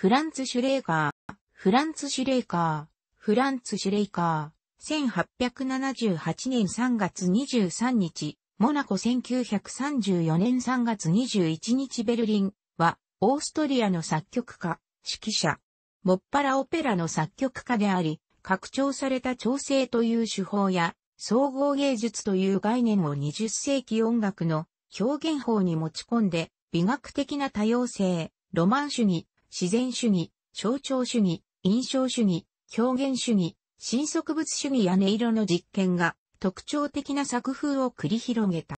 フランツ・シュレーカー、フランツ・シュレーカー、フランツ・シュレーカー、1878年3月23日、モナコ1934年3月21日ベルリンは、オーストリアの作曲家、指揮者、もっぱらオペラの作曲家であり、拡張された調整という手法や、総合芸術という概念を20世紀音楽の表現法に持ち込んで、美学的な多様性、ロマン主義、自然主義、象徴主義、印象主義、表現主義、新植物主義や音色の実験が特徴的な作風を繰り広げた。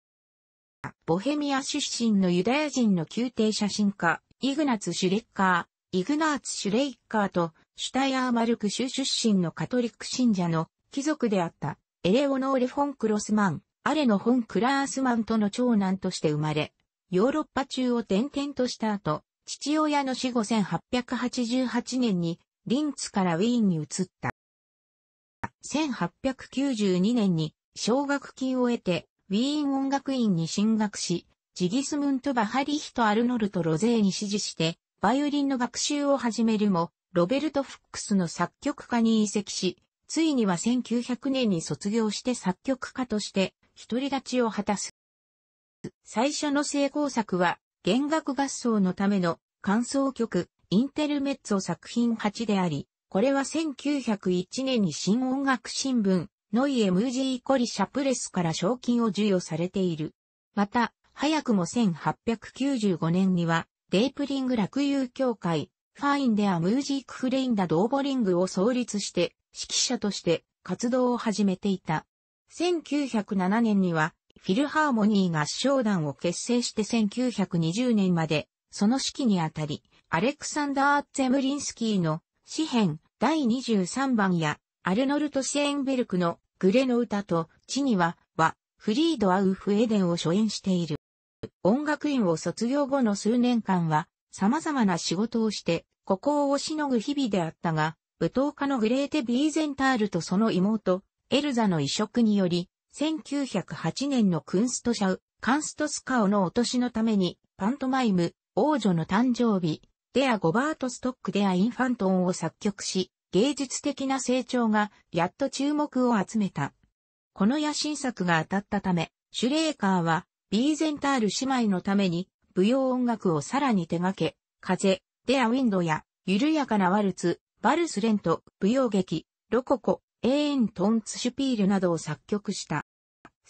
ボヘミア出身のユダヤ人の宮廷写真家、イグナツ・シュレッカー、イグナーツ・シュレイッカーと、シュタイアーマルク州出身のカトリック信者の貴族であった、エレオノーレ・フォン・クロスマン、アレノ・フォン・クラースマンとの長男として生まれ、ヨーロッパ中を転々とした後、父親の死後1888年に、リンツからウィーンに移った。1892年に奨学金を得て、ウィーン音楽院に進学し、ジギスムント・バハリヒト・アルノルト・ロゼーに指示して、バイオリンの学習を始めるも、ロベルト・フックスの作曲家に移籍し、ついには1900年に卒業して作曲家として、独り立ちを果たす。最初の成功作は、弦楽合奏のための感想曲、インテルメッツォ作品8であり、これは1901年に新音楽新聞、ノイエムージーコリシャプレスから賞金を授与されている。また、早くも1895年には、デープリング落遊協会、ファインデアムージークフレインダドーボリングを創立して、指揮者として活動を始めていた。1907年には、フィルハーモニー合唱団を結成して1920年まで、その指揮にあたり、アレクサンダー・ゼムリンスキーの詩編第23番や、アルノルト・シェーンベルクのグレの歌と、地には、は、フリード・アウフ・エデンを初演している。音楽院を卒業後の数年間は、様々な仕事をして、孤高をしのぐ日々であったが、舞踏家のグレーテ・ビーゼンタールとその妹、エルザの移植により、1908年のクンストシャウ、カンストスカオの落としのために、パントマイム、王女の誕生日、デア・ゴバート・ストック・デア・インファントンを作曲し、芸術的な成長が、やっと注目を集めた。この野心作が当たったため、シュレーカーは、ビーゼンタール姉妹のために、舞踊音楽をさらに手掛け、風、デア・ウィンドや、緩やかなワルツ、バルスレント、舞踊劇、ロココ、エーン・トンツシュピールなどを作曲した。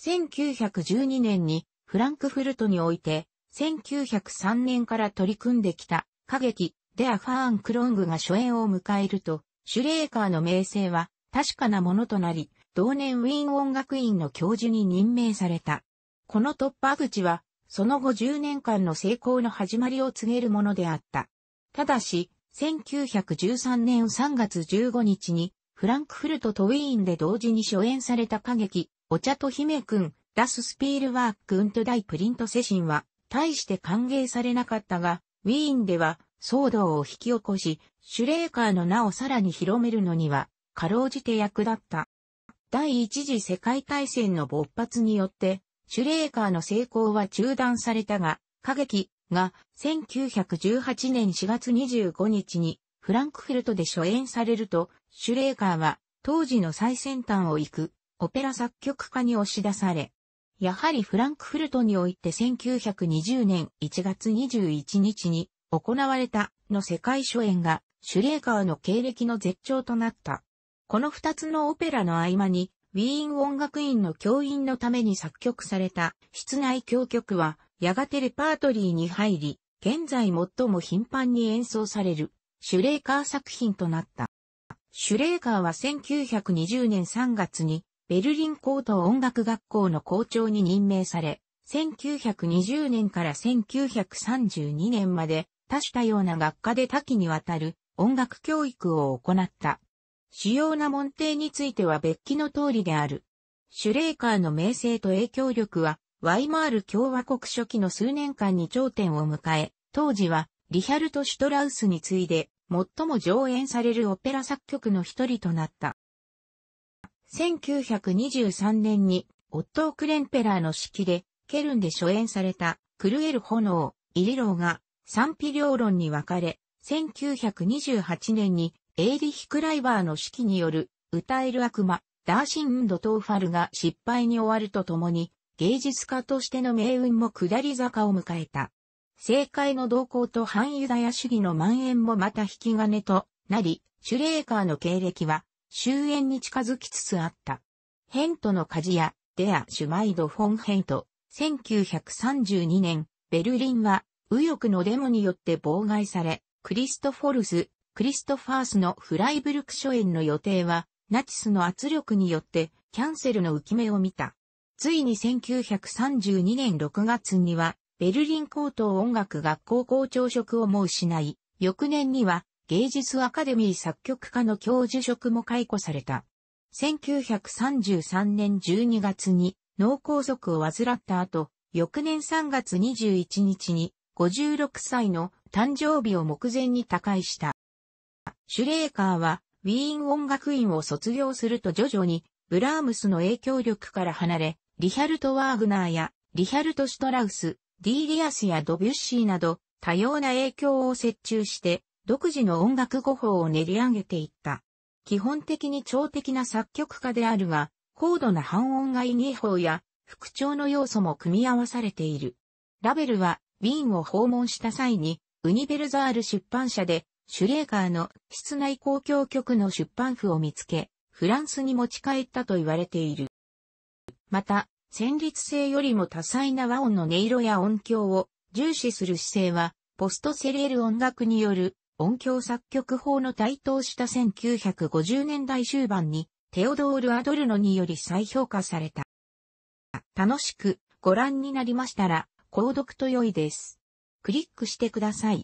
1912年にフランクフルトにおいて、1903年から取り組んできた歌劇デア・ファーン・クロングが初演を迎えると、シュレーカーの名声は確かなものとなり、同年ウィーン音楽院の教授に任命された。この突破口は、その後10年間の成功の始まりを告げるものであった。ただし、1913年3月15日にフランクフルトとウィーンで同時に初演された歌劇、お茶と姫くん、ダス・スピールワーク・ウント・ダイ・プリント・セシンは、大して歓迎されなかったが、ウィーンでは騒動を引き起こし、シュレーカーの名をさらに広めるのには、かろうじて役立った。第一次世界大戦の勃発によって、シュレーカーの成功は中断されたが、歌劇が1918年4月25日にフランクフルトで初演されると、シュレーカーは当時の最先端を行くオペラ作曲家に押し出され、やはりフランクフルトにおいて1920年1月21日に行われたの世界初演がシュレーカーの経歴の絶頂となった。この二つのオペラの合間にウィーン音楽院の教員のために作曲された室内教曲はやがてレパートリーに入り、現在最も頻繁に演奏されるシュレーカー作品となった。シュレーカーは1920年3月にベルリン高等音楽学校の校長に任命され、1920年から1932年まで多種多様な学科で多岐にわたる音楽教育を行った。主要な門弟については別記の通りである。シュレーカーの名声と影響力は、ワイマール共和国初期の数年間に頂点を迎え、当時はリヒャルト・シュトラウスに次いで、最も上演されるオペラ作曲の一人となった。1923年に、オットー・クレンペラーの指揮で、ケルンで初演された、クルエル炎、イリローが、賛否両論に分かれ、1928年に、エイリヒ・クライバーの指揮による、歌える悪魔、ダーシン・ウンド・トーファルが失敗に終わるとともに、芸術家としての命運も下り坂を迎えた。政界の動向と反ユダヤ主義の蔓延もまた引き金となり、シュレーカーの経歴は終焉に近づきつつあった。ヘントの鍛冶屋、デア・シュマイド・フォン・ヘント、1932年、ベルリンは右翼のデモによって妨害され、クリストフォルス、クリストファースのフライブルク初演の予定は、ナチスの圧力によってキャンセルの浮き目を見た。ついに1932年6月には、ベルリン高等音楽学校校長職をも失い、翌年には芸術アカデミー作曲家の教授職も解雇された。1933年12月に脳梗塞を患った後、翌年3月21日に56歳の誕生日を目前に他界した。シュレーカーはウィーン音楽院を卒業すると徐々にブラームスの影響力から離れ、リヒャルト・ワーグナーやリヒャルト・シュトラウス、ディーリアスやドビュッシーなど多様な影響を設衷して独自の音楽語法を練り上げていった。基本的に超的な作曲家であるが、高度な半音外技法や副調の要素も組み合わされている。ラベルはウィーンを訪問した際にウニベルザール出版社でシュレーカーの室内公共局の出版譜を見つけ、フランスに持ち帰ったと言われている。また、旋律性よりも多彩な和音の音色や音響を重視する姿勢は、ポストセリエル音楽による音響作曲法の台頭した1950年代終盤にテオドール・アドルノにより再評価された。楽しくご覧になりましたら、購読と良いです。クリックしてください。